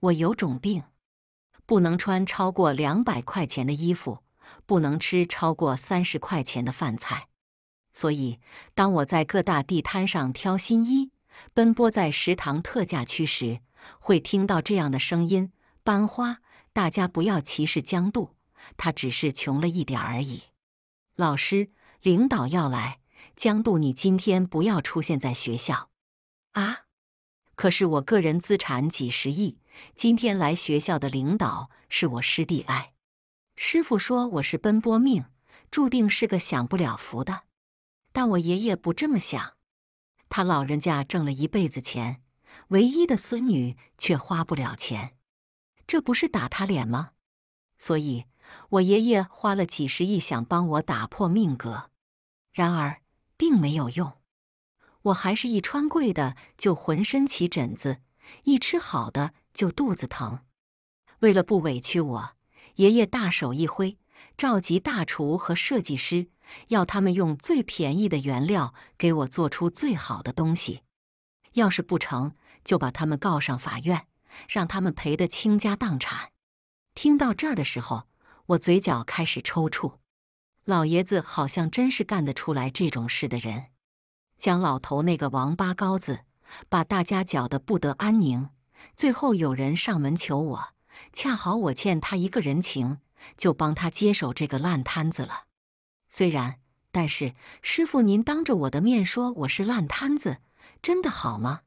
我有种病，不能穿超过两百块钱的衣服，不能吃超过三十块钱的饭菜。所以，当我在各大地摊上挑新衣，奔波在食堂特价区时，会听到这样的声音：“班花，大家不要歧视江渡，他只是穷了一点而已。”老师、领导要来，江渡，你今天不要出现在学校啊！可是我个人资产几十亿，今天来学校的领导是我师弟。哎，师傅说我是奔波命，注定是个享不了福的。但我爷爷不这么想，他老人家挣了一辈子钱，唯一的孙女却花不了钱，这不是打他脸吗？所以，我爷爷花了几十亿想帮我打破命格，然而并没有用。我还是一穿贵的就浑身起疹子，一吃好的就肚子疼。为了不委屈我，爷爷大手一挥，召集大厨和设计师，要他们用最便宜的原料给我做出最好的东西。要是不成，就把他们告上法院，让他们赔得倾家荡产。听到这儿的时候，我嘴角开始抽搐。老爷子好像真是干得出来这种事的人。将老头那个王八羔子，把大家搅得不得安宁。最后有人上门求我，恰好我欠他一个人情，就帮他接手这个烂摊子了。虽然，但是师傅您当着我的面说我是烂摊子，真的好吗？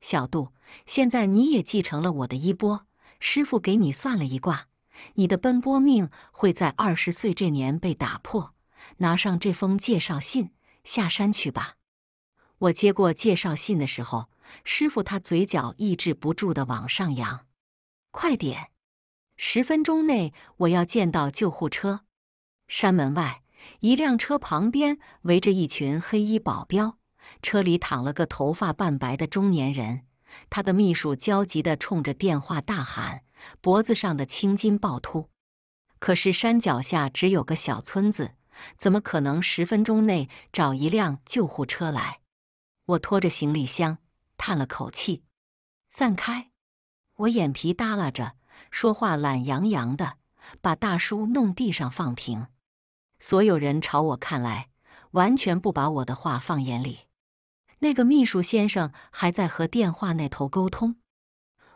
小杜，现在你也继承了我的衣钵。师傅给你算了一卦，你的奔波命会在二十岁这年被打破。拿上这封介绍信，下山去吧。我接过介绍信的时候，师傅他嘴角抑制不住的往上扬。快点，十分钟内我要见到救护车。山门外，一辆车旁边围着一群黑衣保镖，车里躺了个头发半白的中年人，他的秘书焦急的冲着电话大喊，脖子上的青筋暴突。可是山脚下只有个小村子，怎么可能十分钟内找一辆救护车来？我拖着行李箱，叹了口气，散开。我眼皮耷拉着，说话懒洋洋的，把大叔弄地上放平。所有人朝我看来，完全不把我的话放眼里。那个秘书先生还在和电话那头沟通。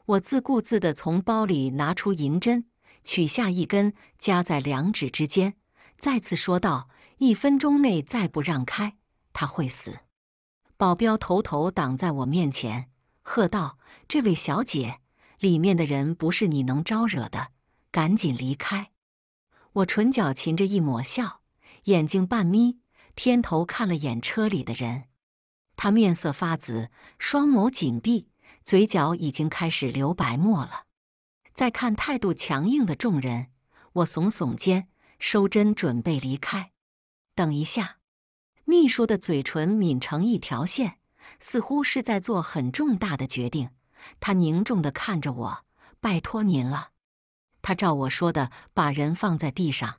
我自顾自地从包里拿出银针，取下一根，夹在两指之间，再次说道：“一分钟内再不让开，他会死。”保镖头头挡在我面前，喝道：“这位小姐，里面的人不是你能招惹的，赶紧离开！”我唇角噙着一抹笑，眼睛半眯，偏头看了眼车里的人。他面色发紫，双眸紧闭，嘴角已经开始流白沫了。再看态度强硬的众人，我耸耸肩，收针准备离开。等一下。秘书的嘴唇抿成一条线，似乎是在做很重大的决定。他凝重地看着我：“拜托您了。”他照我说的把人放在地上，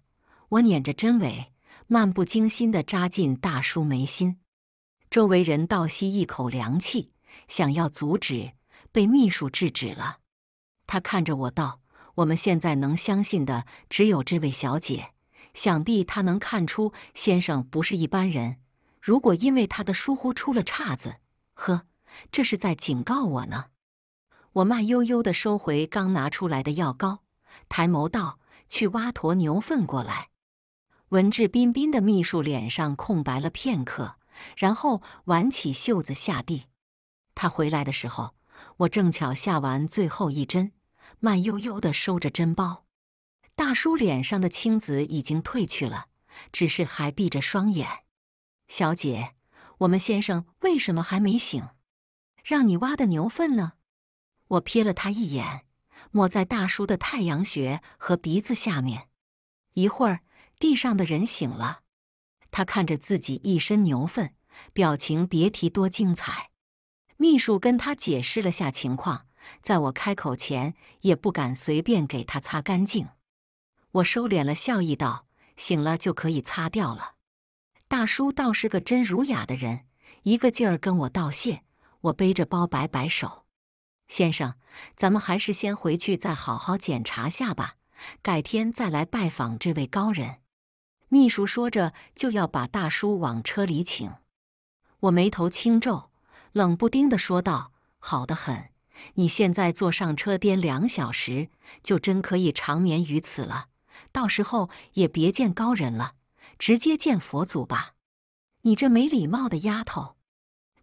我捻着针尾，漫不经心地扎进大叔眉心。周围人倒吸一口凉气，想要阻止，被秘书制止了。他看着我道：“我们现在能相信的只有这位小姐。”想必他能看出先生不是一般人。如果因为他的疏忽出了岔子，呵，这是在警告我呢。我慢悠悠的收回刚拿出来的药膏，抬眸道：“去挖坨牛粪过来。”文质彬彬的秘书脸上空白了片刻，然后挽起袖子下地。他回来的时候，我正巧下完最后一针，慢悠悠的收着针包。大叔脸上的青紫已经褪去了，只是还闭着双眼。小姐，我们先生为什么还没醒？让你挖的牛粪呢？我瞥了他一眼，抹在大叔的太阳穴和鼻子下面。一会儿，地上的人醒了，他看着自己一身牛粪，表情别提多精彩。秘书跟他解释了下情况，在我开口前也不敢随便给他擦干净。我收敛了笑意，道：“醒了就可以擦掉了。”大叔倒是个真儒雅的人，一个劲儿跟我道谢。我背着包摆摆手：“先生，咱们还是先回去，再好好检查下吧，改天再来拜访这位高人。”秘书说着就要把大叔往车里请，我眉头轻皱，冷不丁的说道：“好的很，你现在坐上车颠两小时，就真可以长眠于此了。”到时候也别见高人了，直接见佛祖吧！你这没礼貌的丫头！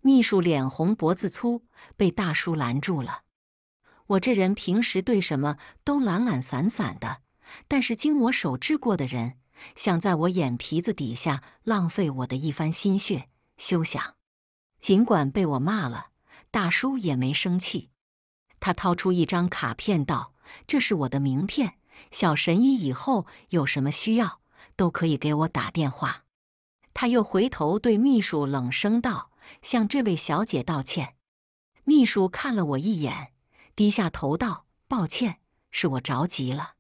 秘书脸红脖子粗，被大叔拦住了。我这人平时对什么都懒懒散散的，但是经我手治过的人，想在我眼皮子底下浪费我的一番心血，休想！尽管被我骂了，大叔也没生气。他掏出一张卡片，道：“这是我的名片。”小神医以后有什么需要，都可以给我打电话。他又回头对秘书冷声道：“向这位小姐道歉。”秘书看了我一眼，低下头道：“抱歉，是我着急了。”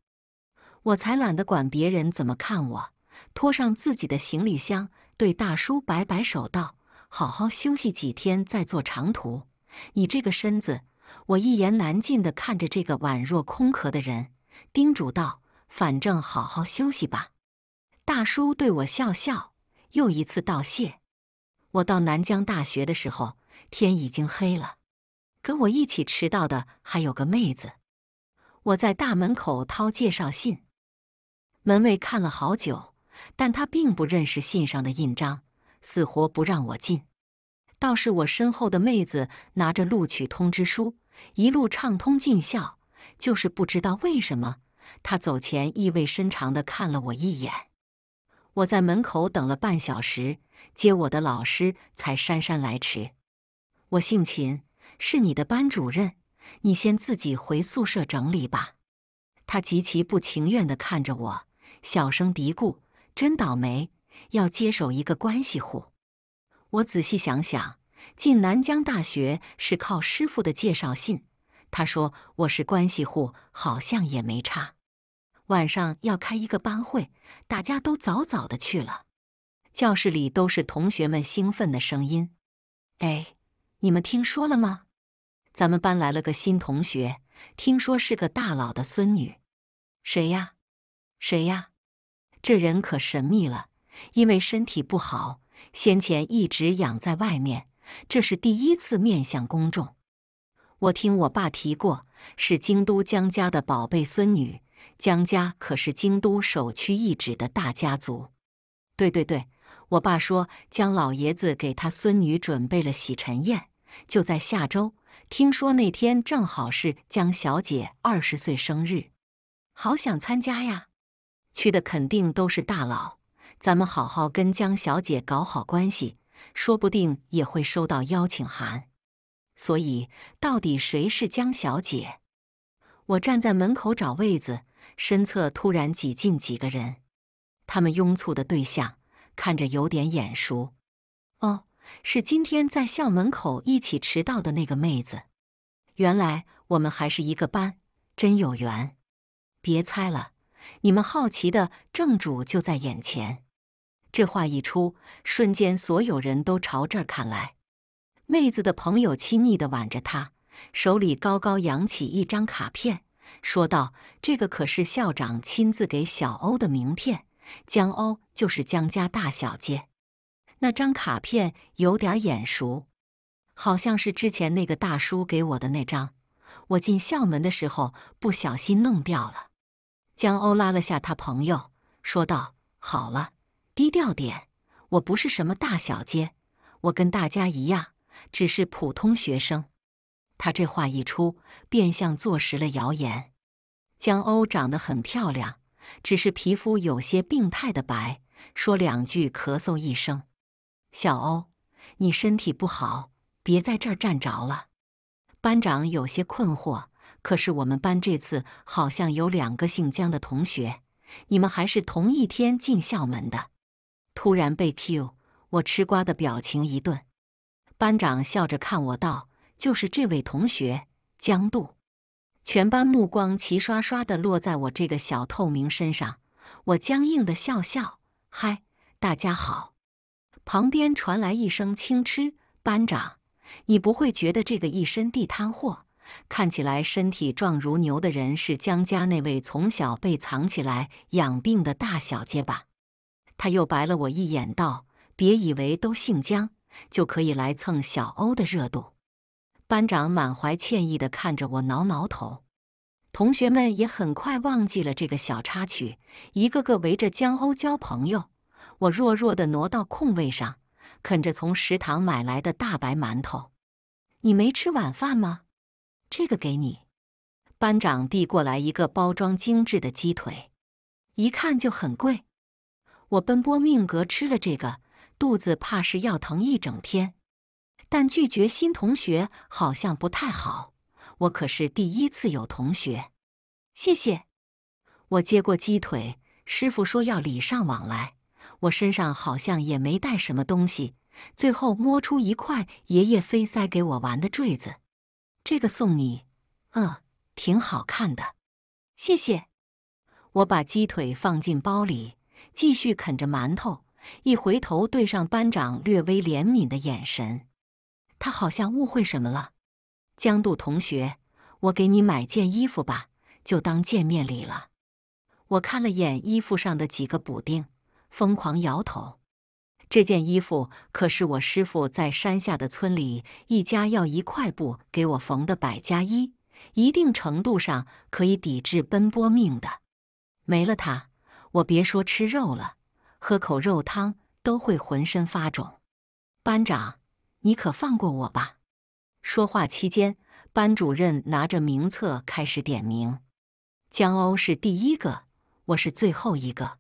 我才懒得管别人怎么看我。拖上自己的行李箱，对大叔摆摆手道：“好好休息几天，再做长途。你这个身子，我一言难尽。”的看着这个宛若空壳的人。叮嘱道：“反正好好休息吧。”大叔对我笑笑，又一次道谢。我到南疆大学的时候，天已经黑了。跟我一起迟到的还有个妹子。我在大门口掏介绍信，门卫看了好久，但他并不认识信上的印章，死活不让我进。倒是我身后的妹子拿着录取通知书，一路畅通进校。就是不知道为什么，他走前意味深长地看了我一眼。我在门口等了半小时，接我的老师才姗姗来迟。我姓秦，是你的班主任。你先自己回宿舍整理吧。他极其不情愿地看着我，小声嘀咕：“真倒霉，要接手一个关系户。”我仔细想想，进南江大学是靠师傅的介绍信。他说：“我是关系户，好像也没差。”晚上要开一个班会，大家都早早的去了。教室里都是同学们兴奋的声音。“哎，你们听说了吗？咱们班来了个新同学，听说是个大佬的孙女。”谁呀？谁呀？这人可神秘了，因为身体不好，先前一直养在外面，这是第一次面向公众。我听我爸提过，是京都江家的宝贝孙女。江家可是京都首屈一指的大家族。对对对，我爸说江老爷子给他孙女准备了洗尘宴，就在下周。听说那天正好是江小姐二十岁生日，好想参加呀！去的肯定都是大佬，咱们好好跟江小姐搞好关系，说不定也会收到邀请函。所以，到底谁是江小姐？我站在门口找位子，身侧突然挤进几个人，他们拥簇的对象看着有点眼熟。哦，是今天在校门口一起迟到的那个妹子。原来我们还是一个班，真有缘。别猜了，你们好奇的正主就在眼前。这话一出，瞬间所有人都朝这儿看来。妹子的朋友亲昵地挽着她，手里高高扬起一张卡片，说道：“这个可是校长亲自给小欧的名片，江欧就是江家大小姐。”那张卡片有点眼熟，好像是之前那个大叔给我的那张，我进校门的时候不小心弄掉了。江欧拉了下他朋友，说道：“好了，低调点，我不是什么大小姐，我跟大家一样。”只是普通学生，他这话一出，变相坐实了谣言。江欧长得很漂亮，只是皮肤有些病态的白。说两句咳嗽一声，小欧，你身体不好，别在这儿站着了。班长有些困惑，可是我们班这次好像有两个姓江的同学，你们还是同一天进校门的。突然被 Q，我吃瓜的表情一顿。班长笑着看我道：“就是这位同学江渡。”全班目光齐刷刷地落在我这个小透明身上。我僵硬地笑笑：“嗨，大家好。”旁边传来一声轻嗤：“班长，你不会觉得这个一身地摊货，看起来身体壮如牛的人是江家那位从小被藏起来养病的大小姐吧？”他又白了我一眼道：“别以为都姓江。”就可以来蹭小欧的热度。班长满怀歉意地看着我，挠挠头。同学们也很快忘记了这个小插曲，一个个围着江欧交朋友。我弱弱地挪到空位上，啃着从食堂买来的大白馒头。你没吃晚饭吗？这个给你。班长递过来一个包装精致的鸡腿，一看就很贵。我奔波命格吃了这个。肚子怕是要疼一整天，但拒绝新同学好像不太好。我可是第一次有同学，谢谢。我接过鸡腿，师傅说要礼尚往来。我身上好像也没带什么东西，最后摸出一块爷爷非塞给我玩的坠子，这个送你。嗯，挺好看的，谢谢。我把鸡腿放进包里，继续啃着馒头。一回头，对上班长略微怜悯的眼神，他好像误会什么了。江渡同学，我给你买件衣服吧，就当见面礼了。我看了眼衣服上的几个补丁，疯狂摇头。这件衣服可是我师傅在山下的村里一家要一块布给我缝的百家衣，一定程度上可以抵制奔波命的。没了它，我别说吃肉了。喝口肉汤都会浑身发肿，班长，你可放过我吧！说话期间，班主任拿着名册开始点名。江鸥是第一个，我是最后一个。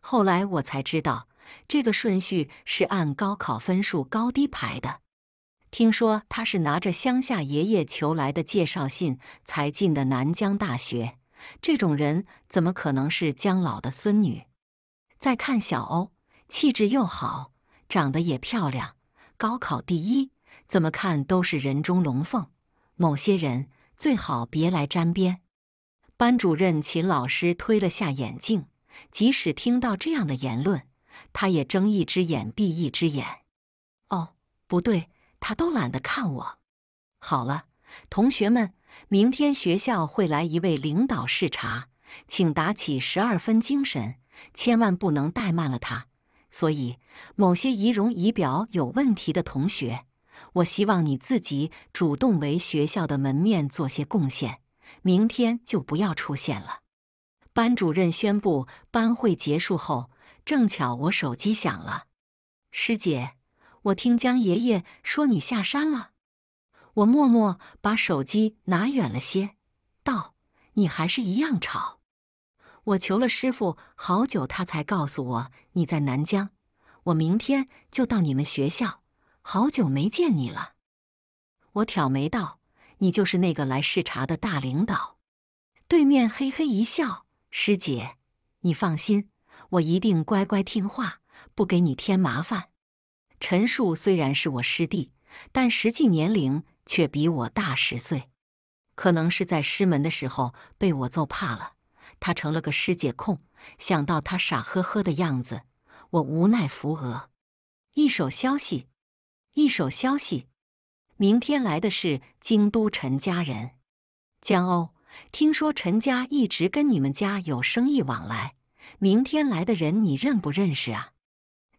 后来我才知道，这个顺序是按高考分数高低排的。听说他是拿着乡下爷爷求来的介绍信才进的南江大学，这种人怎么可能是江老的孙女？再看小欧，气质又好，长得也漂亮，高考第一，怎么看都是人中龙凤。某些人最好别来沾边。班主任秦老师推了下眼镜，即使听到这样的言论，他也睁一只眼闭一只眼。哦，不对，他都懒得看我。好了，同学们，明天学校会来一位领导视察，请打起十二分精神。千万不能怠慢了他，所以某些仪容仪表有问题的同学，我希望你自己主动为学校的门面做些贡献。明天就不要出现了。班主任宣布班会结束后，正巧我手机响了。师姐，我听江爷爷说你下山了。我默默把手机拿远了些，道：“你还是一样吵。”我求了师傅好久，他才告诉我你在南疆。我明天就到你们学校。好久没见你了，我挑眉道：“你就是那个来视察的大领导。”对面嘿嘿一笑：“师姐，你放心，我一定乖乖听话，不给你添麻烦。”陈树虽然是我师弟，但实际年龄却比我大十岁，可能是在师门的时候被我揍怕了。他成了个师姐控，想到他傻呵呵的样子，我无奈扶额。一手消息，一手消息。明天来的是京都陈家人江欧，听说陈家一直跟你们家有生意往来，明天来的人你认不认识啊？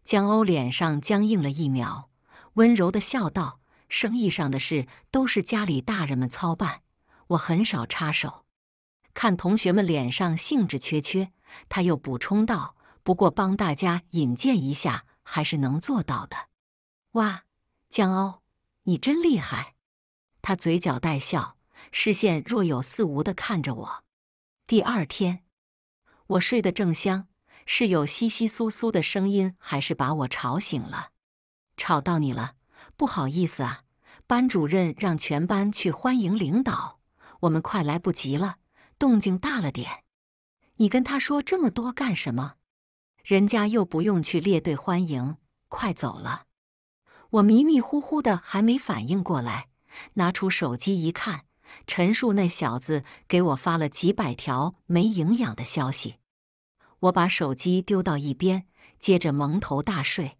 江欧脸上僵硬了一秒，温柔的笑道：“生意上的事都是家里大人们操办，我很少插手。”看同学们脸上兴致缺缺，他又补充道：“不过帮大家引荐一下还是能做到的。”哇，江鸥，你真厉害！他嘴角带笑，视线若有似无的看着我。第二天，我睡得正香，室友窸窸窣窣的声音，还是把我吵醒了？吵到你了，不好意思啊！班主任让全班去欢迎领导，我们快来不及了。动静大了点，你跟他说这么多干什么？人家又不用去列队欢迎，快走了！我迷迷糊糊的还没反应过来，拿出手机一看，陈树那小子给我发了几百条没营养的消息。我把手机丢到一边，接着蒙头大睡。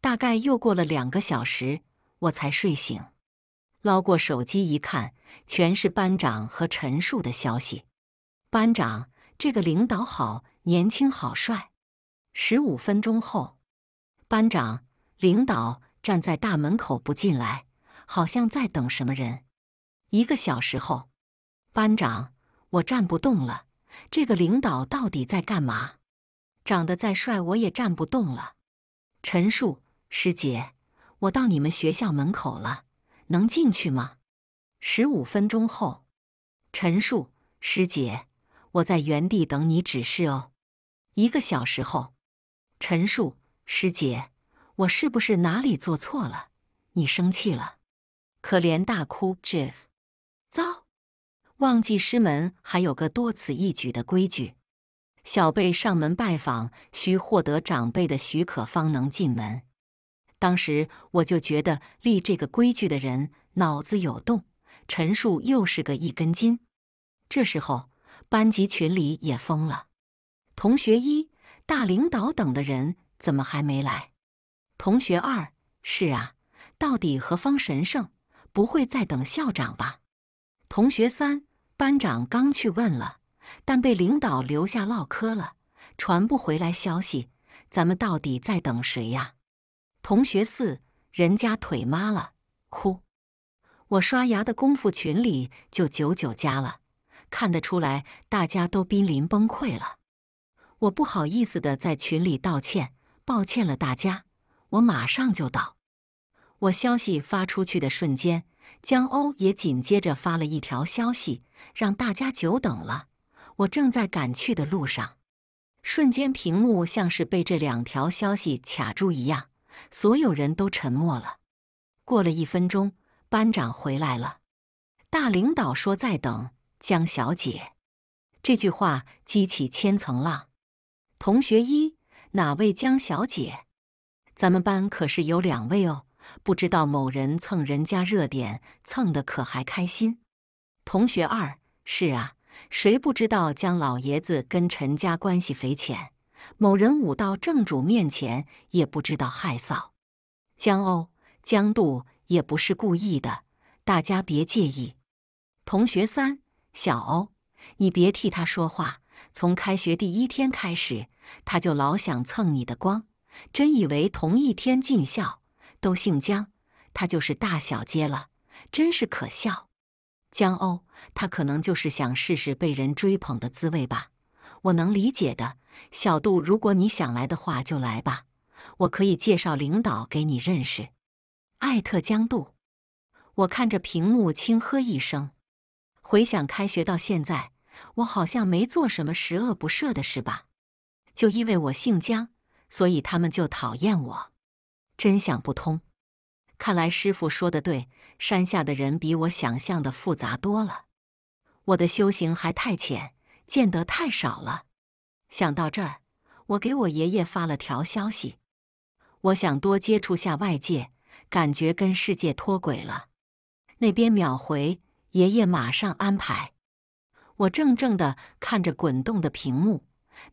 大概又过了两个小时，我才睡醒。捞过手机一看，全是班长和陈树的消息。班长，这个领导好年轻，好帅。十五分钟后，班长，领导站在大门口不进来，好像在等什么人。一个小时后，班长，我站不动了。这个领导到底在干嘛？长得再帅我也站不动了。陈述师姐，我到你们学校门口了。能进去吗？十五分钟后，陈述师姐，我在原地等你指示哦。一个小时后，陈述师姐，我是不是哪里做错了？你生气了？可怜大哭 Jeff，糟，忘记师门还有个多此一举的规矩，小辈上门拜访需获得长辈的许可方能进门。当时我就觉得立这个规矩的人脑子有洞，陈述又是个一根筋。这时候班级群里也疯了，同学一大领导等的人怎么还没来？同学二是啊，到底何方神圣？不会在等校长吧？同学三班长刚去问了，但被领导留下唠嗑了，传不回来消息。咱们到底在等谁呀？同学四，人家腿麻了，哭。我刷牙的功夫，群里就九九加了，看得出来大家都濒临崩溃了。我不好意思的在群里道歉，抱歉了大家，我马上就到。我消息发出去的瞬间，江欧也紧接着发了一条消息，让大家久等了，我正在赶去的路上。瞬间屏幕像是被这两条消息卡住一样。所有人都沉默了。过了一分钟，班长回来了。大领导说：“在等江小姐。”这句话激起千层浪。同学一：“哪位江小姐？”咱们班可是有两位哦。不知道某人蹭人家热点，蹭的可还开心？同学二：“是啊，谁不知道江老爷子跟陈家关系匪浅？”某人舞到正主面前也不知道害臊，江欧江渡也不是故意的，大家别介意。同学三小欧，你别替他说话。从开学第一天开始，他就老想蹭你的光，真以为同一天进校都姓江，他就是大小姐了，真是可笑。江欧，他可能就是想试试被人追捧的滋味吧，我能理解的。小杜，如果你想来的话，就来吧。我可以介绍领导给你认识。艾特江杜。我看着屏幕轻呵一声，回想开学到现在，我好像没做什么十恶不赦的事吧？就因为我姓江，所以他们就讨厌我？真想不通。看来师傅说的对，山下的人比我想象的复杂多了。我的修行还太浅，见得太少了。想到这儿，我给我爷爷发了条消息。我想多接触下外界，感觉跟世界脱轨了。那边秒回，爷爷马上安排。我怔怔的看着滚动的屏幕，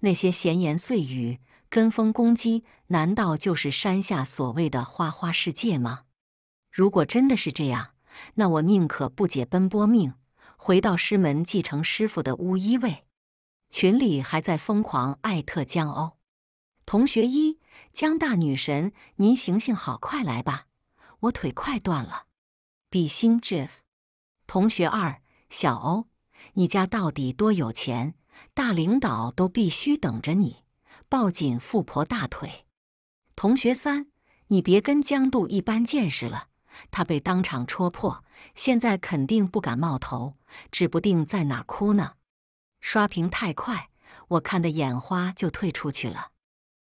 那些闲言碎语、跟风攻击，难道就是山下所谓的花花世界吗？如果真的是这样，那我宁可不解奔波命，回到师门继承师傅的巫医位。群里还在疯狂艾特江欧同学一江大女神，您行行好，快来吧，我腿快断了。比心 Jeff 同学二小欧，你家到底多有钱？大领导都必须等着你抱紧富婆大腿。同学三，你别跟江渡一般见识了，他被当场戳破，现在肯定不敢冒头，指不定在哪哭呢。刷屏太快，我看的眼花，就退出去了。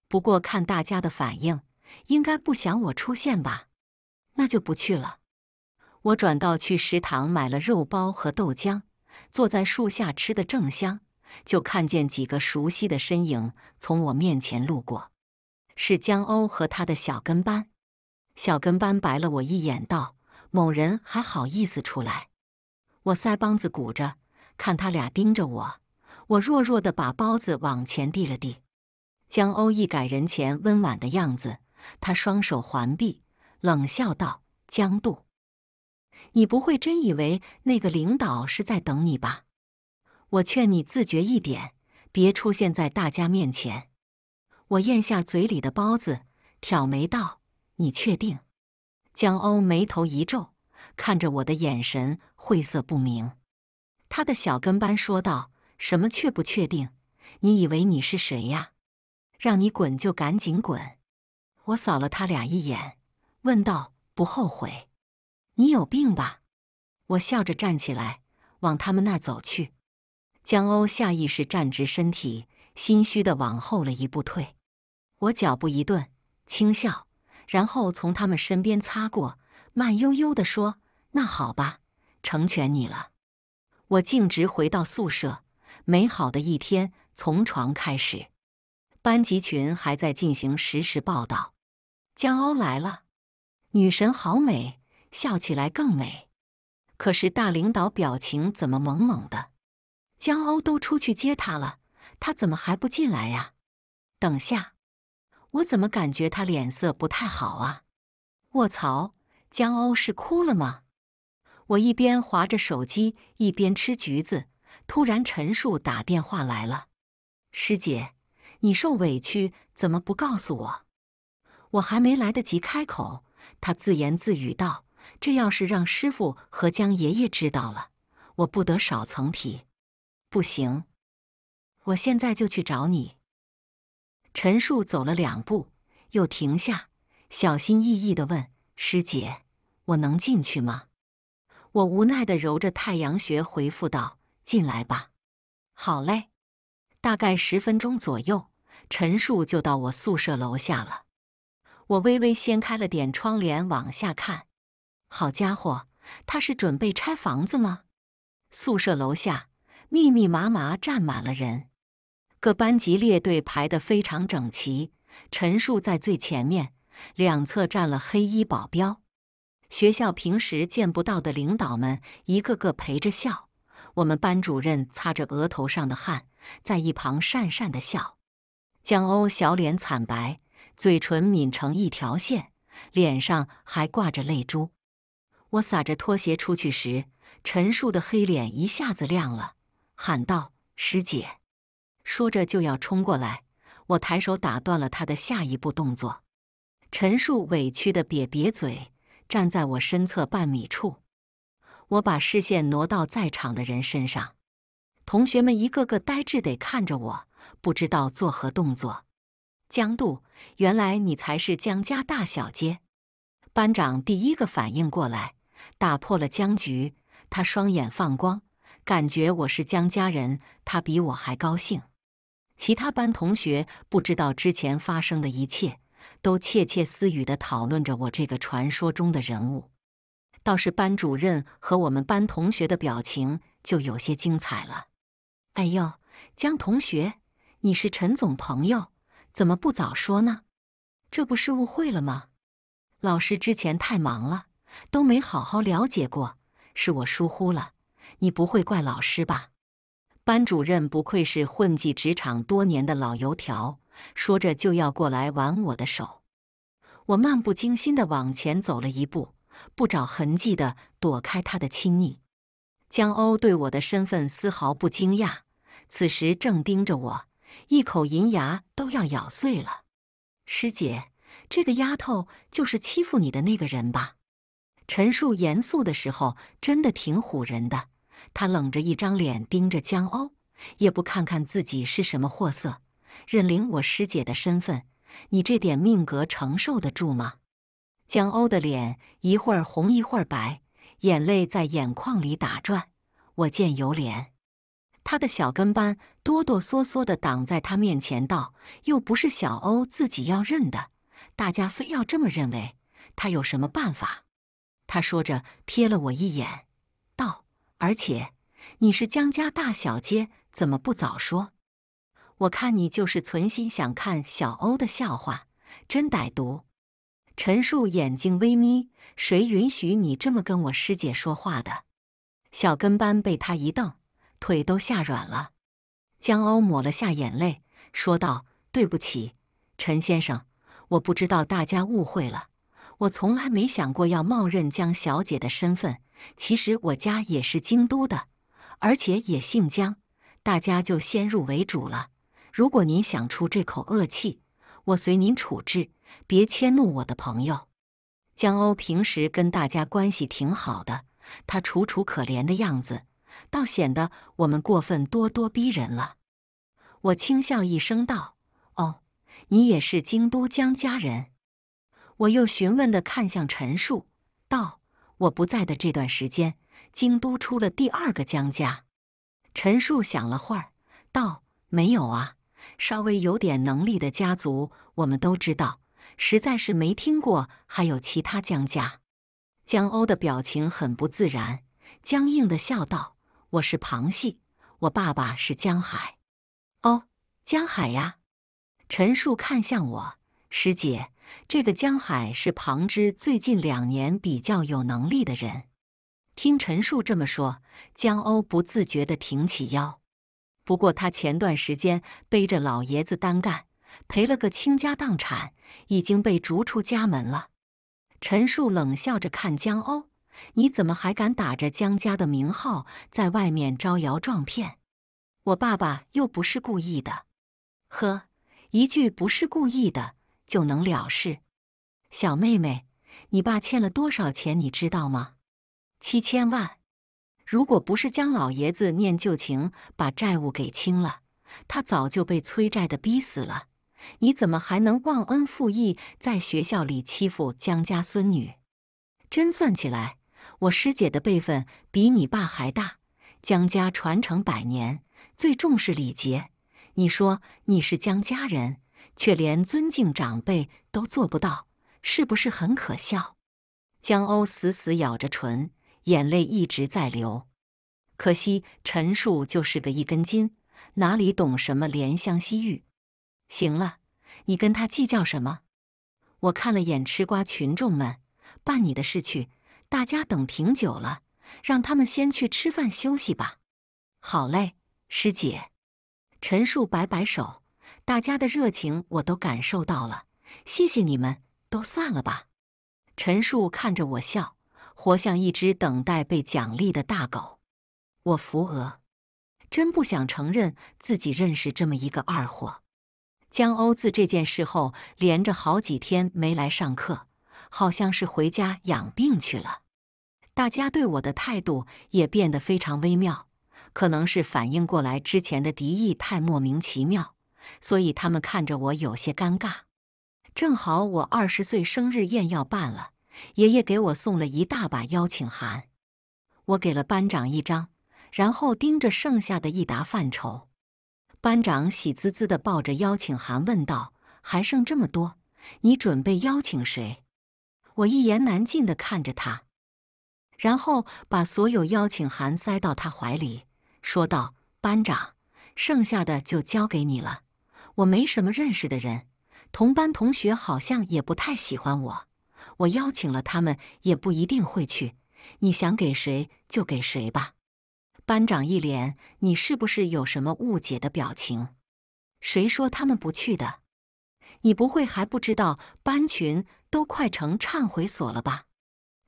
不过看大家的反应，应该不想我出现吧？那就不去了。我转到去食堂买了肉包和豆浆，坐在树下吃的正香，就看见几个熟悉的身影从我面前路过。是江鸥和他的小跟班。小跟班白了我一眼，道：“某人还好意思出来？”我腮帮子鼓着，看他俩盯着我。我弱弱的把包子往前递了递，江欧一改人前温婉的样子，他双手环臂，冷笑道：“江渡，你不会真以为那个领导是在等你吧？我劝你自觉一点，别出现在大家面前。”我咽下嘴里的包子，挑眉道：“你确定？”江欧眉头一皱，看着我的眼神晦涩不明。他的小跟班说道。什么确不确定？你以为你是谁呀？让你滚就赶紧滚！我扫了他俩一眼，问道：“不后悔？你有病吧？”我笑着站起来，往他们那儿走去。江欧下意识站直身体，心虚的往后了一步退。我脚步一顿，轻笑，然后从他们身边擦过，慢悠悠的说：“那好吧，成全你了。”我径直回到宿舍。美好的一天从床开始。班级群还在进行实时报道。江鸥来了，女神好美，笑起来更美。可是大领导表情怎么懵懵的？江鸥都出去接他了，他怎么还不进来呀？等下，我怎么感觉他脸色不太好啊？卧槽，江鸥是哭了吗？我一边划着手机，一边吃橘子。突然，陈树打电话来了：“师姐，你受委屈怎么不告诉我？”我还没来得及开口，他自言自语道：“这要是让师傅和江爷爷知道了，我不得少层皮。”“不行，我现在就去找你。”陈树走了两步，又停下，小心翼翼的问：“师姐，我能进去吗？”我无奈的揉着太阳穴，回复道。进来吧，好嘞，大概十分钟左右，陈树就到我宿舍楼下了。我微微掀开了点窗帘，往下看，好家伙，他是准备拆房子吗？宿舍楼下密密麻麻站满了人，各班级列队排得非常整齐，陈树在最前面，两侧站了黑衣保镖，学校平时见不到的领导们一个个陪着笑。我们班主任擦着额头上的汗，在一旁讪讪的笑。江鸥小脸惨白，嘴唇抿成一条线，脸上还挂着泪珠。我撒着拖鞋出去时，陈树的黑脸一下子亮了，喊道：“师姐！”说着就要冲过来，我抬手打断了他的下一步动作。陈树委屈的瘪瘪嘴，站在我身侧半米处。我把视线挪到在场的人身上，同学们一个个呆滞地看着我，不知道做何动作。江渡，原来你才是江家大小姐！班长第一个反应过来，打破了僵局。他双眼放光，感觉我是江家人，他比我还高兴。其他班同学不知道之前发生的一切，都窃窃私语地讨论着我这个传说中的人物。倒是班主任和我们班同学的表情就有些精彩了。哎呦，江同学，你是陈总朋友，怎么不早说呢？这不是误会了吗？老师之前太忙了，都没好好了解过，是我疏忽了。你不会怪老师吧？班主任不愧是混迹职场多年的老油条，说着就要过来挽我的手，我漫不经心的往前走了一步。不找痕迹地躲开他的亲昵，江鸥对我的身份丝毫不惊讶，此时正盯着我，一口银牙都要咬碎了。师姐，这个丫头就是欺负你的那个人吧？陈述严肃的时候真的挺唬人的。他冷着一张脸盯着江鸥，也不看看自己是什么货色，认领我师姐的身份，你这点命格承受得住吗？江欧的脸一会儿红一会儿白，眼泪在眼眶里打转。我见犹怜，他的小跟班哆哆嗦嗦地挡在他面前，道：“又不是小欧自己要认的，大家非要这么认为，他有什么办法？”他说着瞥了我一眼，道：“而且你是江家大小姐，怎么不早说？我看你就是存心想看小欧的笑话，真歹毒。”陈树眼睛微眯：“谁允许你这么跟我师姐说话的？”小跟班被他一瞪，腿都吓软了。江鸥抹了下眼泪，说道：“对不起，陈先生，我不知道大家误会了。我从来没想过要冒认江小姐的身份。其实我家也是京都的，而且也姓江。大家就先入为主了。如果您想出这口恶气，我随您处置。”别迁怒我的朋友，江鸥平时跟大家关系挺好的。他楚楚可怜的样子，倒显得我们过分咄咄逼人了。我轻笑一声道：“哦，你也是京都江家人？”我又询问的看向陈树道：“我不在的这段时间，京都出了第二个江家？”陈树想了会儿道：“没有啊，稍微有点能力的家族，我们都知道。”实在是没听过，还有其他江家。江鸥的表情很不自然，僵硬的笑道：“我是庞系，我爸爸是江海。”“哦，江海呀。”陈树看向我师姐：“这个江海是庞支最近两年比较有能力的人。”听陈树这么说，江鸥不自觉地挺起腰。不过他前段时间背着老爷子单干。赔了个倾家荡产，已经被逐出家门了。陈树冷笑着看江鸥：“你怎么还敢打着江家的名号在外面招摇撞骗？我爸爸又不是故意的。呵，一句不是故意的就能了事？小妹妹，你爸欠了多少钱你知道吗？七千万。如果不是江老爷子念旧情把债务给清了，他早就被催债的逼死了。”你怎么还能忘恩负义，在学校里欺负江家孙女？真算起来，我师姐的辈分比你爸还大。江家传承百年，最重视礼节。你说你是江家人，却连尊敬长辈都做不到，是不是很可笑？江鸥死死咬着唇，眼泪一直在流。可惜陈述就是个一根筋，哪里懂什么怜香惜玉。行了，你跟他计较什么？我看了眼吃瓜群众们，办你的事去。大家等挺久了，让他们先去吃饭休息吧。好嘞，师姐。陈树摆摆手，大家的热情我都感受到了，谢谢你们。都散了吧。陈树看着我笑，活像一只等待被奖励的大狗。我扶额，真不想承认自己认识这么一个二货。江欧自这件事后，连着好几天没来上课，好像是回家养病去了。大家对我的态度也变得非常微妙，可能是反应过来之前的敌意太莫名其妙，所以他们看着我有些尴尬。正好我二十岁生日宴要办了，爷爷给我送了一大把邀请函，我给了班长一张，然后盯着剩下的一沓范畴。班长喜滋滋地抱着邀请函问道：“还剩这么多，你准备邀请谁？”我一言难尽地看着他，然后把所有邀请函塞到他怀里，说道：“班长，剩下的就交给你了。我没什么认识的人，同班同学好像也不太喜欢我，我邀请了他们也不一定会去。你想给谁就给谁吧。”班长一脸“你是不是有什么误解”的表情？谁说他们不去的？你不会还不知道班群都快成忏悔所了吧？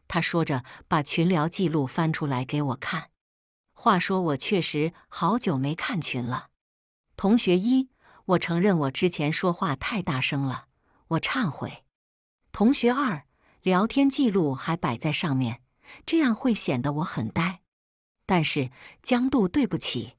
他说着，把群聊记录翻出来给我看。话说，我确实好久没看群了。同学一，我承认我之前说话太大声了，我忏悔。同学二，聊天记录还摆在上面，这样会显得我很呆。但是江渡，对不起，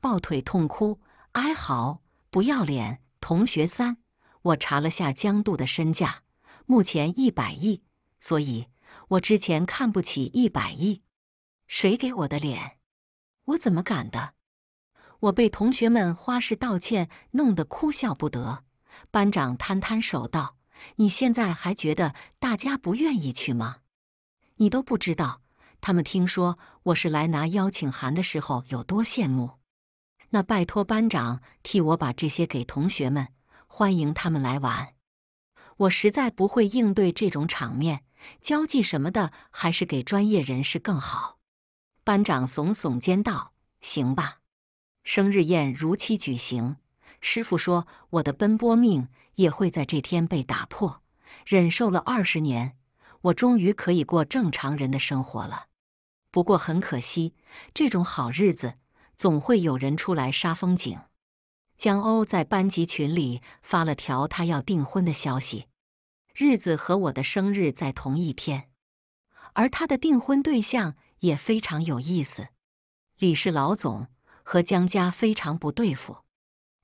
抱腿痛哭哀嚎，不要脸！同学三，我查了下江渡的身价，目前一百亿，所以我之前看不起一百亿，谁给我的脸？我怎么敢的？我被同学们花式道歉弄得哭笑不得。班长摊摊手道：“你现在还觉得大家不愿意去吗？你都不知道。”他们听说我是来拿邀请函的时候，有多羡慕。那拜托班长替我把这些给同学们，欢迎他们来玩。我实在不会应对这种场面，交际什么的还是给专业人士更好。班长耸耸肩道：“行吧，生日宴如期举行。”师傅说：“我的奔波命也会在这天被打破，忍受了二十年，我终于可以过正常人的生活了。”不过很可惜，这种好日子总会有人出来杀风景。江欧在班级群里发了条他要订婚的消息，日子和我的生日在同一天，而他的订婚对象也非常有意思，李氏老总和江家非常不对付，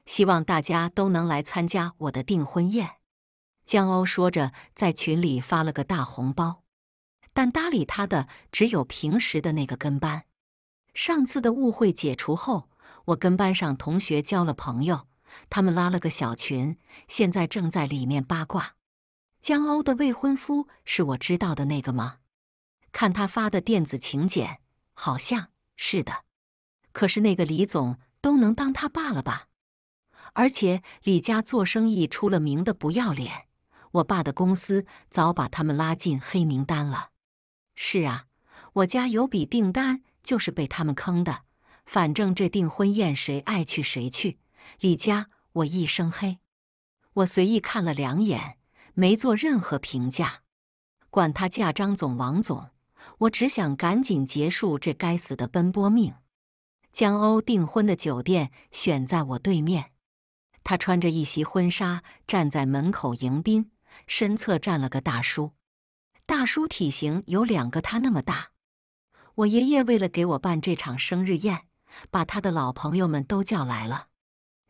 希望大家都能来参加我的订婚宴。江欧说着，在群里发了个大红包。但搭理他的只有平时的那个跟班。上次的误会解除后，我跟班上同学交了朋友，他们拉了个小群，现在正在里面八卦。江鸥的未婚夫是我知道的那个吗？看他发的电子请柬，好像是的。可是那个李总都能当他爸了吧？而且李家做生意出了名的不要脸，我爸的公司早把他们拉进黑名单了。是啊，我家有笔订单，就是被他们坑的。反正这订婚宴谁爱去谁去。李佳，我一声黑。我随意看了两眼，没做任何评价。管他嫁张总、王总，我只想赶紧结束这该死的奔波命。江鸥订婚的酒店选在我对面，他穿着一袭婚纱站在门口迎宾，身侧站了个大叔。大叔体型有两个他那么大。我爷爷为了给我办这场生日宴，把他的老朋友们都叫来了，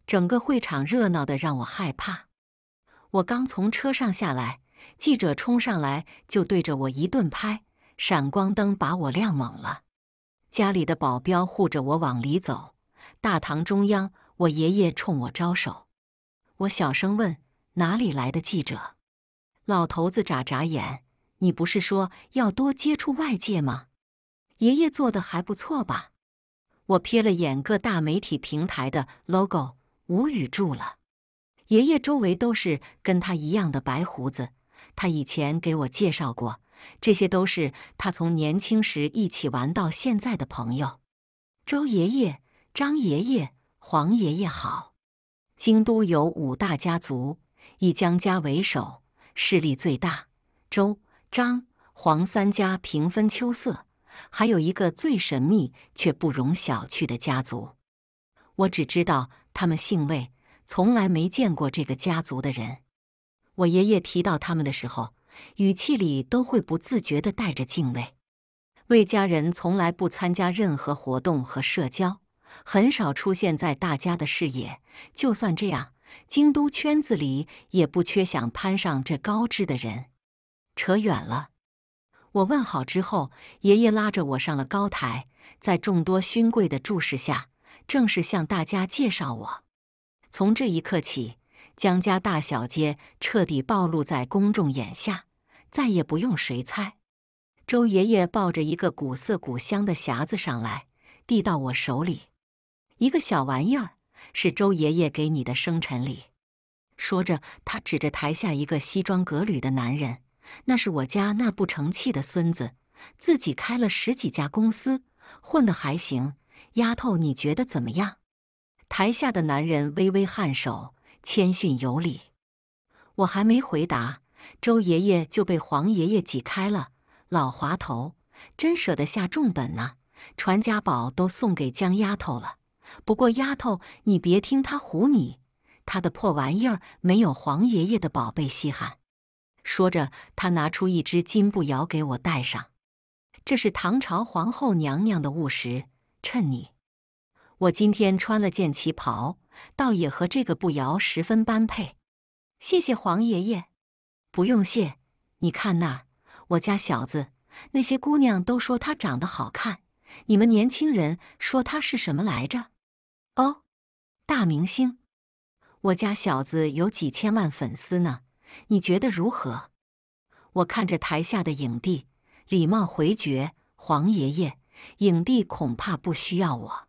整个会场热闹的让我害怕。我刚从车上下来，记者冲上来就对着我一顿拍，闪光灯把我亮懵了。家里的保镖护着我往里走，大堂中央，我爷爷冲我招手。我小声问：“哪里来的记者？”老头子眨眨眼。你不是说要多接触外界吗？爷爷做的还不错吧？我瞥了眼各大媒体平台的 logo，无语住了。爷爷周围都是跟他一样的白胡子，他以前给我介绍过，这些都是他从年轻时一起玩到现在的朋友。周爷爷、张爷爷、黄爷爷好。京都有五大家族，以江家为首，势力最大。周。张、黄三家平分秋色，还有一个最神秘却不容小觑的家族。我只知道他们姓魏，从来没见过这个家族的人。我爷爷提到他们的时候，语气里都会不自觉的带着敬畏。魏家人从来不参加任何活动和社交，很少出现在大家的视野。就算这样，京都圈子里也不缺想攀上这高枝的人。扯远了，我问好之后，爷爷拉着我上了高台，在众多勋贵的注视下，正式向大家介绍我。从这一刻起，江家大小姐彻底暴露在公众眼下，再也不用谁猜。周爷爷抱着一个古色古香的匣子上来，递到我手里，一个小玩意儿，是周爷爷给你的生辰礼。说着，他指着台下一个西装革履的男人。那是我家那不成器的孙子，自己开了十几家公司，混得还行。丫头，你觉得怎么样？台下的男人微微颔首，谦逊有礼。我还没回答，周爷爷就被黄爷爷挤开了。老滑头，真舍得下重本啊！传家宝都送给江丫头了。不过丫头，你别听他唬你，他的破玩意儿没有黄爷爷的宝贝稀罕。说着，他拿出一只金步摇给我戴上。这是唐朝皇后娘娘的物什，衬你。我今天穿了件旗袍，倒也和这个步摇十分般配。谢谢皇爷爷，不用谢。你看那儿，我家小子，那些姑娘都说他长得好看，你们年轻人说他是什么来着？哦，大明星。我家小子有几千万粉丝呢。你觉得如何？我看着台下的影帝，礼貌回绝黄爷爷。影帝恐怕不需要我。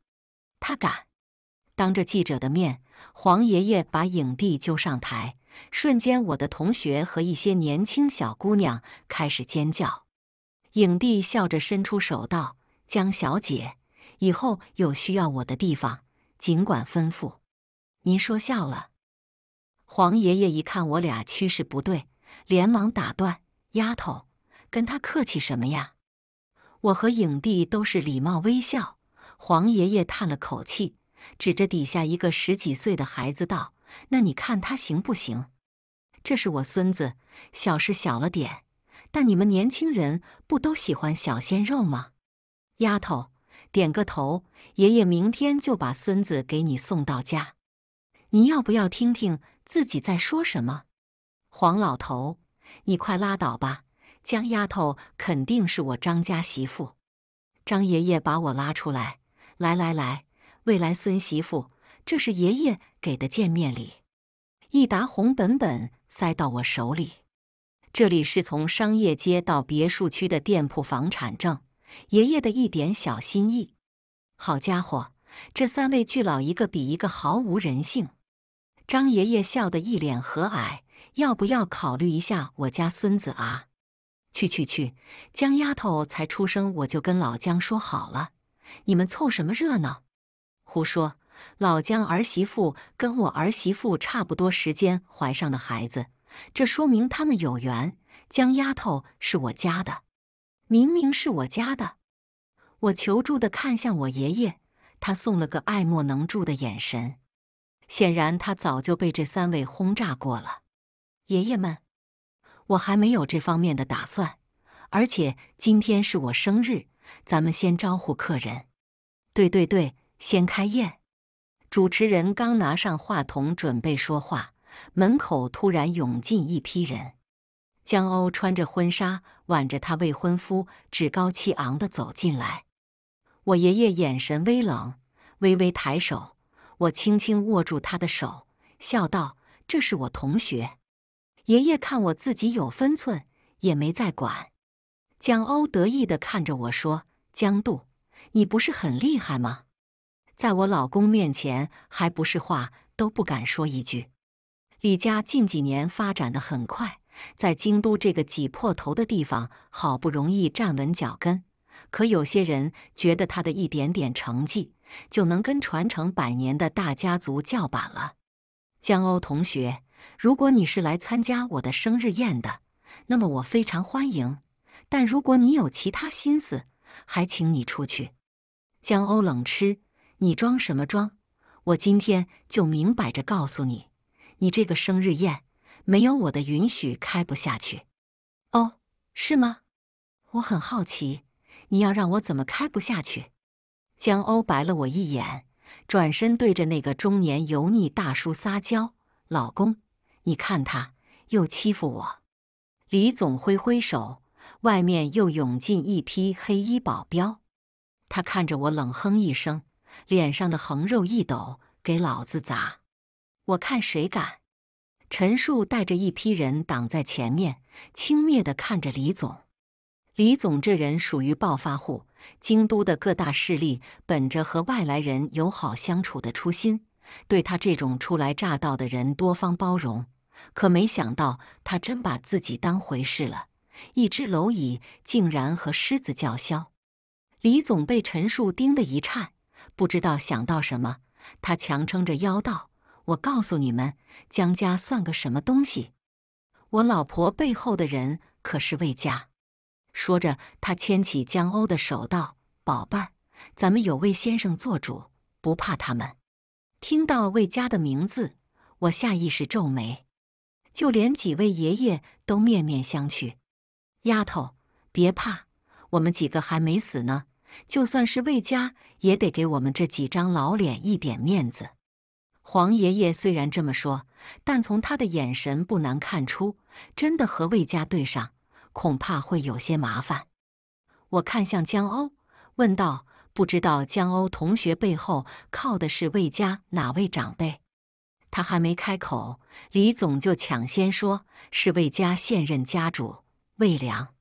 他敢？当着记者的面，黄爷爷把影帝揪上台。瞬间，我的同学和一些年轻小姑娘开始尖叫。影帝笑着伸出手道：“江小姐，以后有需要我的地方，尽管吩咐。”您说笑了。黄爷爷一看我俩趋势不对，连忙打断：“丫头，跟他客气什么呀？”我和影帝都是礼貌微笑。黄爷爷叹了口气，指着底下一个十几岁的孩子道：“那你看他行不行？这是我孙子，小是小了点，但你们年轻人不都喜欢小鲜肉吗？”丫头，点个头。爷爷明天就把孙子给你送到家。你要不要听听？自己在说什么？黄老头，你快拉倒吧！江丫头肯定是我张家媳妇。张爷爷把我拉出来，来来来，未来孙媳妇，这是爷爷给的见面礼，一沓红本本塞到我手里。这里是从商业街到别墅区的店铺房产证，爷爷的一点小心意。好家伙，这三位巨老一个比一个毫无人性。张爷爷笑得一脸和蔼，要不要考虑一下我家孙子啊？去去去，江丫头才出生，我就跟老江说好了，你们凑什么热闹？胡说，老江儿媳妇跟我儿媳妇差不多时间怀上的孩子，这说明他们有缘。江丫头是我家的，明明是我家的。我求助的看向我爷爷，他送了个爱莫能助的眼神。显然，他早就被这三位轰炸过了。爷爷们，我还没有这方面的打算，而且今天是我生日，咱们先招呼客人。对对对，先开宴。主持人刚拿上话筒准备说话，门口突然涌进一批人。江鸥穿着婚纱，挽着她未婚夫，趾高气昂地走进来。我爷爷眼神微冷，微微抬手。我轻轻握住他的手，笑道：“这是我同学。”爷爷看我自己有分寸，也没再管。江鸥得意地看着我说：“江渡，你不是很厉害吗？在我老公面前，还不是话都不敢说一句？”李家近几年发展的很快，在京都这个挤破头的地方，好不容易站稳脚跟。可有些人觉得他的一点点成绩就能跟传承百年的大家族叫板了。江欧同学，如果你是来参加我的生日宴的，那么我非常欢迎；但如果你有其他心思，还请你出去。江欧冷吃：“你装什么装？我今天就明摆着告诉你，你这个生日宴没有我的允许开不下去。”哦，是吗？我很好奇。你要让我怎么开不下去？江鸥白了我一眼，转身对着那个中年油腻大叔撒娇：“老公，你看他又欺负我。”李总挥挥手，外面又涌进一批黑衣保镖。他看着我，冷哼一声，脸上的横肉一抖：“给老子砸！我看谁敢！”陈树带着一批人挡在前面，轻蔑地看着李总。李总这人属于暴发户，京都的各大势力本着和外来人友好相处的初心，对他这种初来乍到的人多方包容。可没想到他真把自己当回事了，一只蝼蚁竟然和狮子叫嚣。李总被陈树盯得一颤，不知道想到什么，他强撑着腰道：“我告诉你们，江家算个什么东西？我老婆背后的人可是魏家。”说着，他牵起江鸥的手道：“宝贝儿，咱们有魏先生做主，不怕他们。”听到魏家的名字，我下意识皱眉，就连几位爷爷都面面相觑。“丫头，别怕，我们几个还没死呢。就算是魏家，也得给我们这几张老脸一点面子。”黄爷爷虽然这么说，但从他的眼神不难看出，真的和魏家对上。恐怕会有些麻烦。我看向江欧，问道：“不知道江欧同学背后靠的是魏家哪位长辈？”他还没开口，李总就抢先说：“是魏家现任家主魏良。”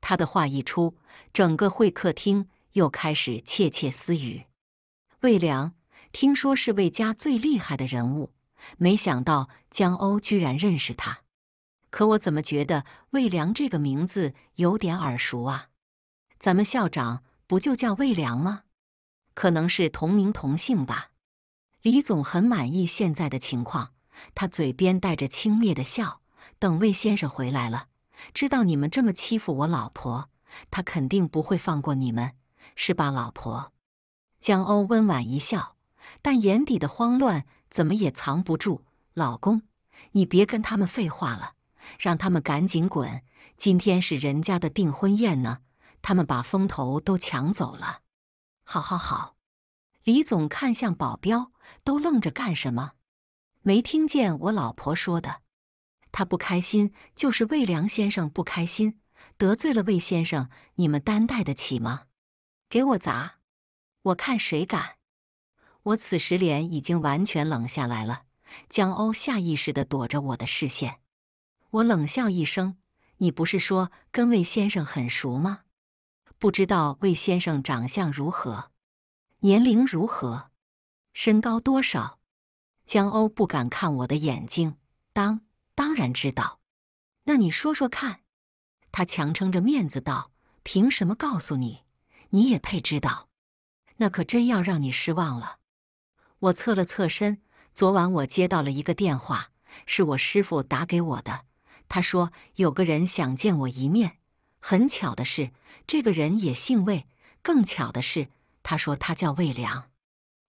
他的话一出，整个会客厅又开始窃窃私语。魏良听说是魏家最厉害的人物，没想到江欧居然认识他。可我怎么觉得魏良这个名字有点耳熟啊？咱们校长不就叫魏良吗？可能是同名同姓吧。李总很满意现在的情况，他嘴边带着轻蔑的笑。等魏先生回来了，知道你们这么欺负我老婆，他肯定不会放过你们，是吧，老婆？江鸥温婉一笑，但眼底的慌乱怎么也藏不住。老公，你别跟他们废话了。让他们赶紧滚！今天是人家的订婚宴呢，他们把风头都抢走了。好好好，李总看向保镖，都愣着干什么？没听见我老婆说的？他不开心，就是魏良先生不开心，得罪了魏先生，你们担待得起吗？给我砸！我看谁敢！我此时脸已经完全冷下来了。江欧下意识的躲着我的视线。我冷笑一声：“你不是说跟魏先生很熟吗？不知道魏先生长相如何，年龄如何，身高多少？”江鸥不敢看我的眼睛，当当然知道。那你说说看。”他强撑着面子道：“凭什么告诉你？你也配知道？那可真要让你失望了。”我侧了侧身。昨晚我接到了一个电话，是我师傅打给我的。他说：“有个人想见我一面，很巧的是，这个人也姓魏。更巧的是，他说他叫魏良。”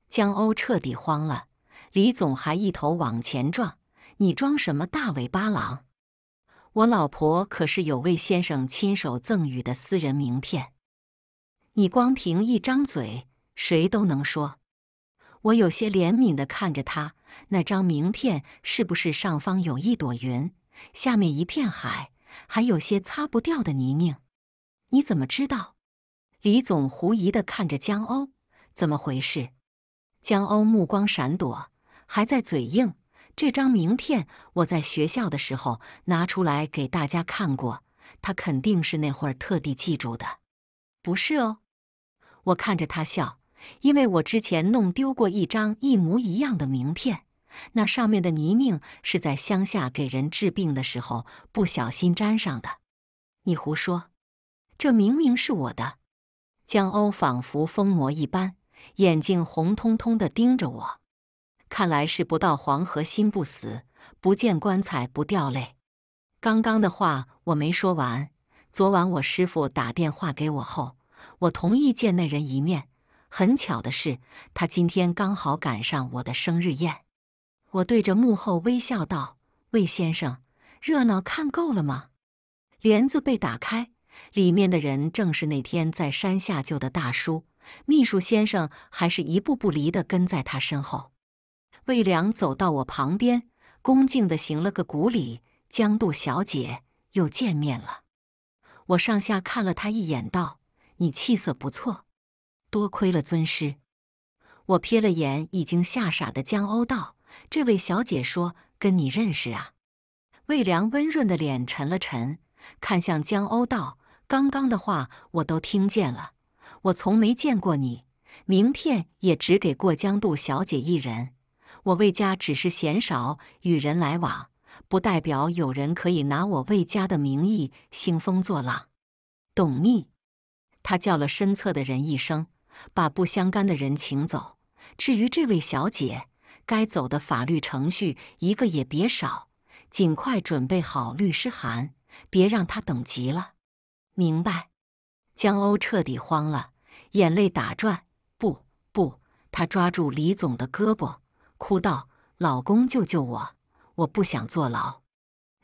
江鸥彻底慌了。李总还一头往前撞，你装什么大尾巴狼？我老婆可是有魏先生亲手赠予的私人名片，你光凭一张嘴，谁都能说。我有些怜悯的看着他，那张名片是不是上方有一朵云？下面一片海，还有些擦不掉的泥泞。你怎么知道？李总狐疑的看着江鸥，怎么回事？江鸥目光闪躲，还在嘴硬。这张名片我在学校的时候拿出来给大家看过，他肯定是那会儿特地记住的。不是哦，我看着他笑，因为我之前弄丢过一张一模一样的名片。那上面的泥泞是在乡下给人治病的时候不小心沾上的。你胡说，这明明是我的。江鸥仿佛疯魔一般，眼睛红彤彤的盯着我。看来是不到黄河心不死，不见棺材不掉泪。刚刚的话我没说完。昨晚我师傅打电话给我后，我同意见那人一面。很巧的是，他今天刚好赶上我的生日宴。我对着幕后微笑道：“魏先生，热闹看够了吗？”帘子被打开，里面的人正是那天在山下救的大叔。秘书先生还是一步不离的跟在他身后。魏良走到我旁边，恭敬的行了个古礼：“江渡小姐，又见面了。”我上下看了他一眼，道：“你气色不错，多亏了尊师。”我瞥了眼已经吓傻的江鸥，道。这位小姐说：“跟你认识啊？”魏良温润的脸沉了沉，看向江鸥道：“刚刚的话我都听见了。我从没见过你，名片也只给过江渡小姐一人。我魏家只是嫌少与人来往，不代表有人可以拿我魏家的名义兴风作浪。”董秘，他叫了身侧的人一声，把不相干的人请走。至于这位小姐。该走的法律程序一个也别少，尽快准备好律师函，别让他等急了。明白？江欧彻底慌了，眼泪打转。不不，他抓住李总的胳膊，哭道：“老公，救救我！我不想坐牢。”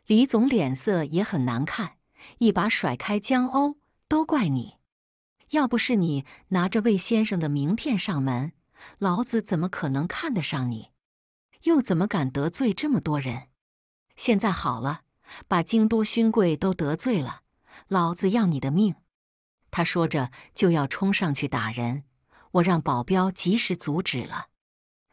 李总脸色也很难看，一把甩开江欧：“都怪你！要不是你拿着魏先生的名片上门，老子怎么可能看得上你？”又怎么敢得罪这么多人？现在好了，把京都勋贵都得罪了，老子要你的命！他说着就要冲上去打人，我让保镖及时阻止了。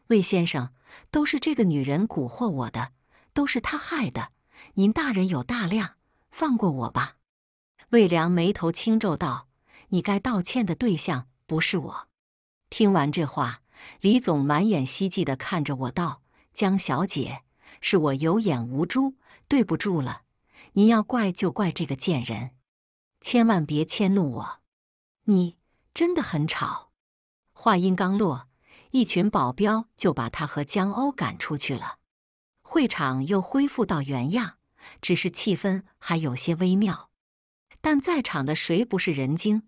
魏先生，都是这个女人蛊惑我的，都是她害的。您大人有大量，放过我吧。魏良眉头轻皱道：“你该道歉的对象不是我。”听完这话，李总满眼希冀地看着我道。江小姐，是我有眼无珠，对不住了。您要怪就怪这个贱人，千万别迁怒我。你真的很吵。话音刚落，一群保镖就把他和江欧赶出去了。会场又恢复到原样，只是气氛还有些微妙。但在场的谁不是人精？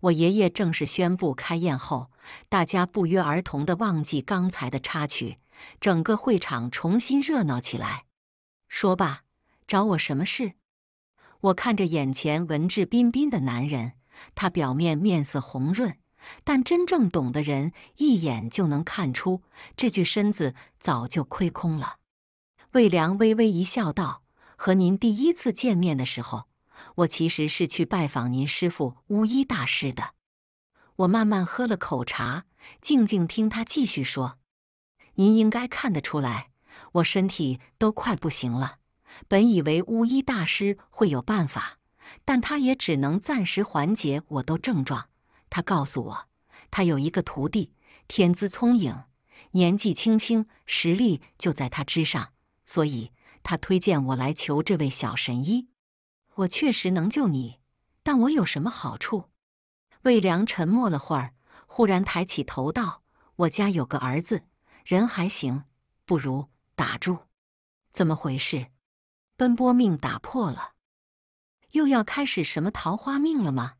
我爷爷正式宣布开宴后，大家不约而同地忘记刚才的插曲，整个会场重新热闹起来。说吧，找我什么事？我看着眼前文质彬彬的男人，他表面面色红润，但真正懂的人一眼就能看出这具身子早就亏空了。魏良微微一笑，道：“和您第一次见面的时候。”我其实是去拜访您师傅巫医大师的。我慢慢喝了口茶，静静听他继续说：“您应该看得出来，我身体都快不行了。本以为巫医大师会有办法，但他也只能暂时缓解我的症状。他告诉我，他有一个徒弟，天资聪颖，年纪轻轻，实力就在他之上，所以他推荐我来求这位小神医。”我确实能救你，但我有什么好处？魏良沉默了会儿，忽然抬起头道：“我家有个儿子，人还行，不如打住。”怎么回事？奔波命打破了，又要开始什么桃花命了吗？